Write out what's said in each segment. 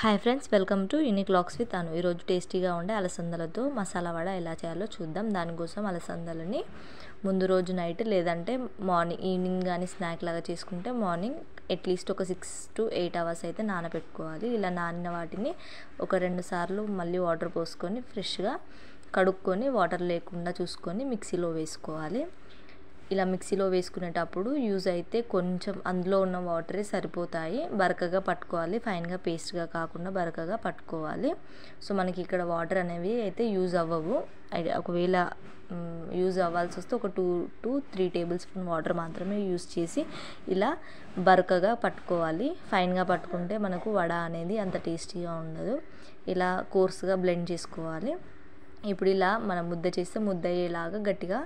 hi friends welcome to unique locks with Anu ఈరోజు టేస్టీగా ఉండే అలసందలతో మసాలా వడ ఎలా చేయాలో చూద్దాం దానికోసం అలసందలని ముందు రోజు నైట్ లేదంటే మార్నింగ్ ఈవినింగ్ కానీ స్నాక్ లాగా చేసుకుంటే మార్నింగ్ అట్లీస్ట్ ఒక సిక్స్ టు ఎయిట్ అవర్స్ అయితే నానబెట్టుకోవాలి ఇలా నానిన వాటిని ఒక రెండు సార్లు మళ్ళీ వాటర్ పోసుకొని ఫ్రెష్గా కడుక్కొని వాటర్ లేకుండా చూసుకొని మిక్సీలో వేసుకోవాలి ఇలా మిక్సీలో వేసుకునేటప్పుడు యూజ్ అయితే కొంచెం అందులో ఉన్న వాటరే సరిపోతాయి బరకగా పట్టుకోవాలి ఫైన్గా పేస్ట్గా కాకుండా బరకగా పట్టుకోవాలి సో మనకి ఇక్కడ వాటర్ అనేవి అయితే యూజ్ అవ్వవు ఒకవేళ యూజ్ అవ్వాల్సి వస్తే ఒక two to three tablespoon water మాత్రమే యూజ్ చేసి ఇలా బరకగా పట్టుకోవాలి ఫైన్గా పట్టుకుంటే మనకు వడ అనేది అంత టేస్టీగా ఉండదు ఇలా కోర్స్గా బ్లెండ్ చేసుకోవాలి ఇప్పుడు ఇలా మనం ముద్ద చేస్తే ముద్ద అయ్యేలాగా గట్టిగా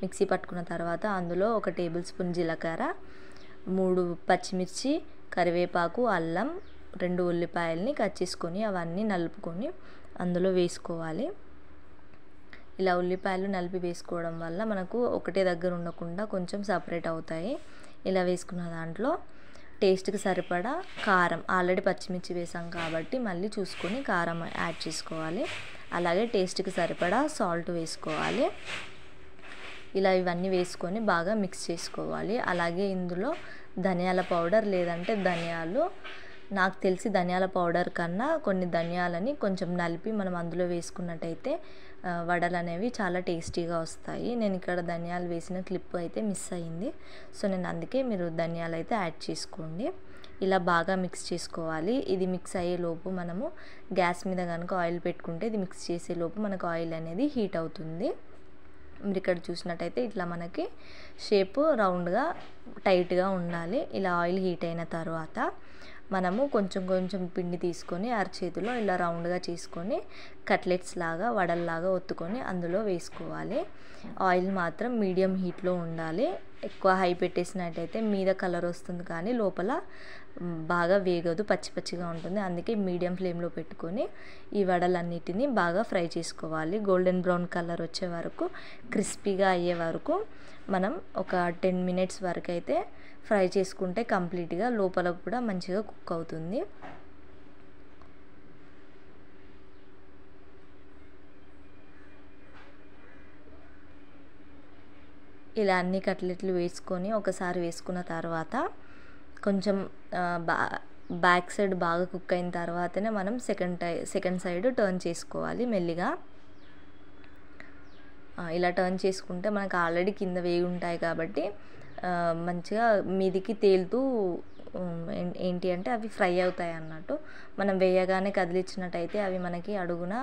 మిక్సీ పట్టుకున్న తర్వాత అందులో ఒక టేబుల్ స్పూన్ జీలకర్ర మూడు పచ్చిమిర్చి కరివేపాకు అల్లం రెండు ఉల్లిపాయల్ని కట్ చేసుకొని అవన్నీ నలుపుకొని అందులో వేసుకోవాలి ఇలా ఉల్లిపాయలు నలిపి వేసుకోవడం వల్ల మనకు ఒకటే దగ్గర ఉండకుండా కొంచెం సపరేట్ అవుతాయి ఇలా వేసుకున్న దాంట్లో టేస్ట్కి సరిపడా కారం ఆల్రెడీ పచ్చిమిర్చి వేసాం కాబట్టి మళ్ళీ చూసుకొని కారం యాడ్ చేసుకోవాలి అలాగే టేస్ట్కి సరిపడా సాల్ట్ వేసుకోవాలి ఇలా ఇవన్నీ వేసుకొని బాగా మిక్స్ చేసుకోవాలి అలాగే ఇందులో ధనియాల పౌడర్ లేదంటే ధనియాలు నాకు తెలిసి ధనియాల పౌడర్ కన్నా కొన్ని ధనియాలని కొంచెం నలిపి మనం అందులో వేసుకున్నట్టయితే వడలు అనేవి చాలా టేస్టీగా వస్తాయి నేను ఇక్కడ ధనియాలు వేసిన క్లిప్ అయితే మిస్ అయింది సో నేను అందుకే మీరు ధనియాలు అయితే యాడ్ చేసుకోండి ఇలా బాగా మిక్స్ చేసుకోవాలి ఇది మిక్స్ అయ్యే లోపు మనము గ్యాస్ మీద కనుక ఆయిల్ పెట్టుకుంటే ఇది మిక్స్ చేసే లోపు మనకు ఆయిల్ అనేది హీట్ అవుతుంది మీరు ఇక్కడ చూసినట్టయితే ఇట్లా మనకి షేప్ రౌండ్గా టైట్గా ఉండాలి ఇలా ఆయిల్ హీట్ అయిన తర్వాత మనము కొంచెం కొంచెం పిండి తీసుకొని అరచేతిలో ఇలా రౌండ్గా చేసుకొని కట్లెట్స్ లాగా వడల్లాగా ఒత్తుకొని అందులో వేసుకోవాలి ఆయిల్ మాత్రం మీడియం హీట్లో ఉండాలి ఎక్కువ హై పెట్టేసినట్టయితే మీద కలర్ వస్తుంది కానీ లోపల బాగా వేగదు పచ్చి పచ్చిగా ఉంటుంది అందుకే మీడియం ఫ్లేమ్లో పెట్టుకొని ఈ వడలన్నిటిని బాగా ఫ్రై చేసుకోవాలి గోల్డెన్ బ్రౌన్ కలర్ వచ్చే వరకు క్రిస్పీగా అయ్యే వరకు మనం ఒక టెన్ మినిట్స్ వరకు అయితే ఫ్రై చేసుకుంటే కంప్లీట్గా లోపల కూడా మంచిగా కుక్ అవుతుంది ఇలా అన్ని కట్లెట్లు వేసుకొని ఒకసారి వేసుకున్న తర్వాత కొంచెం బా బ్యాక్ సైడ్ బాగా కుక్ అయిన తర్వాతనే మనం సెకండ్ టై సెకండ్ సైడ్ టర్న్ చేసుకోవాలి మెల్లిగా ఇలా టర్న్ చేసుకుంటే మనకు ఆల్రెడీ కింద వేగి ఉంటాయి కాబట్టి మంచిగా మీదికి తేలుతూ ఏంటి అంటే అవి ఫ్రై అవుతాయి అన్నట్టు మనం వేయగానే కదిలించినట్టయితే అవి మనకి అడుగున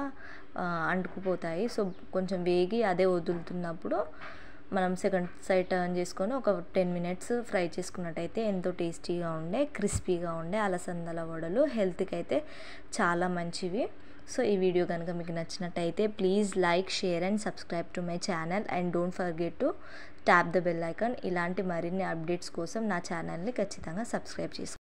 అంటుకుపోతాయి సో కొంచెం వేగి అదే వదులుతున్నప్పుడు మనం సెకండ్ సైడ్ టర్న్ చేసుకొని ఒక టెన్ మినిట్స్ ఫ్రై చేసుకున్నట్టయితే ఎంతో టేస్టీగా ఉండే క్రిస్పీగా ఉండే అలసందల వడలు హెల్త్కి అయితే చాలా మంచివి సో ఈ వీడియో కనుక మీకు నచ్చినట్టయితే please like share and subscribe to my channel and don't forget to tap the bell icon ఇలాంటి మరిన్ని అప్డేట్స్ కోసం నా ఛానల్ని ఖచ్చితంగా సబ్స్క్రైబ్ చేసుకోండి